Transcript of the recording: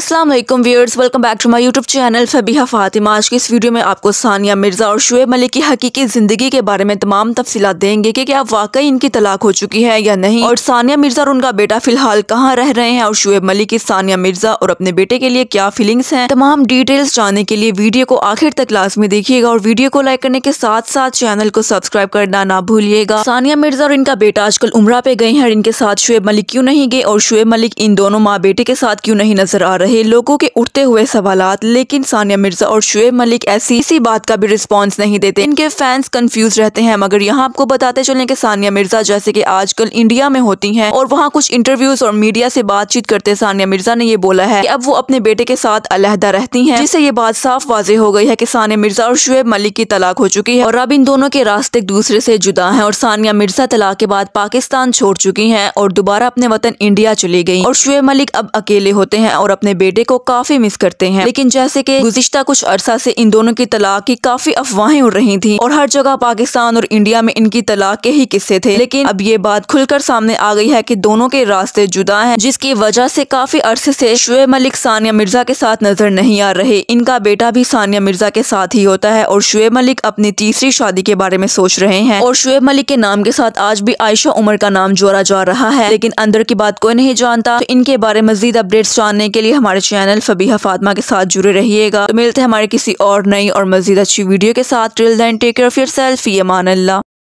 Aslam viewers welcome back to my YouTube channel Fabiha Fatima आज की इस वीडियो में आपको सानिया मिर्ज़ा और शुएब मलिक की हकीकी ज़िंदगी के बारे में तमाम तफसीत देंगे कि क्या वाकई इनकी तलाक हो चुकी है या नहीं और सानिया मिर्ज़ा और उनका बेटा फ़िलहाल कहाँ रह रहे हैं और शुएब मलिक की सानिया मिर्ज़ा और अपने बेटे के लिए क्या फीलिंग्स हैं तमाम डिटेल्स जानने के लिए वीडियो को आखिर तक लाजमी देखिएगा और वीडियो को लाइक करने के साथ साथ चैनल को सब्सक्राइब करना ना भूलिएगा सानिया मिर्ज़ा और इनका बेटा आजकल उम्र पे गए हैं और इनके साथ शुएब मलिक क्यों नहीं गए और शुएब मलिक इन दोनों माँ बेटे के साथ क्यों नहीं नजर आ रहे रहे लोगों के उठते हुए सवाल लेकिन सानिया मिर्जा और शुएब मलिक ऐसी इसी बात का भी रिस्पॉन्स नहीं देते इनके फैंस कंफ्यूज रहते हैं मगर यहाँ आपको बताते चले की सानिया मिर्जा जैसे की आजकल इंडिया में होती है और वहाँ कुछ इंटरव्यूज और मीडिया से बातचीत करते सानिया मिर्जा ने ये बोला है की अब वो अपने बेटे के साथ अलहदा रहती है जिससे ये बात साफ वाजे हो गई है की सानिया मिर्जा और शुएब मलिक की तलाक हो चुकी है और अब इन दोनों के रास्ते एक दूसरे से जुदा है और सानिया मिर्जा तलाक के बाद पाकिस्तान छोड़ चुकी है और दोबारा अपने वतन इंडिया चली गई और शुएब मलिक अब अकेले होते हैं और अपने बेटे को काफी मिस करते हैं लेकिन जैसे की गुजश्ता कुछ अरसा से इन दोनों की तलाक की काफी अफवाहें उड़ रही थी और हर जगह पाकिस्तान और इंडिया में इनकी तलाक के ही किस्से थे लेकिन अब ये बात खुलकर सामने आ गई है की दोनों के रास्ते जुदा है जिसकी वजह से काफी अरसे से शुएब मलिक सानिया मिर्जा के साथ नजर नहीं आ रहे इनका बेटा भी सानिया मिर्जा के साथ ही होता है और शुएब मलिक अपनी तीसरी शादी के बारे में सोच रहे हैं और शुएब मलिक के नाम के साथ आज भी आयशा उमर का नाम जोड़ा जा रहा है लेकिन अंदर की बात कोई नहीं जानता तो इनके बारे मजीद अपडेट्स जानने के लिए हमारे चैनल फबीहा फातमा के साथ जुड़े रहिएगा तो मिलते हैं हमारे किसी और नई और मजीद अच्छी वीडियो के साथ till take care of yourself ये मान अल्लाह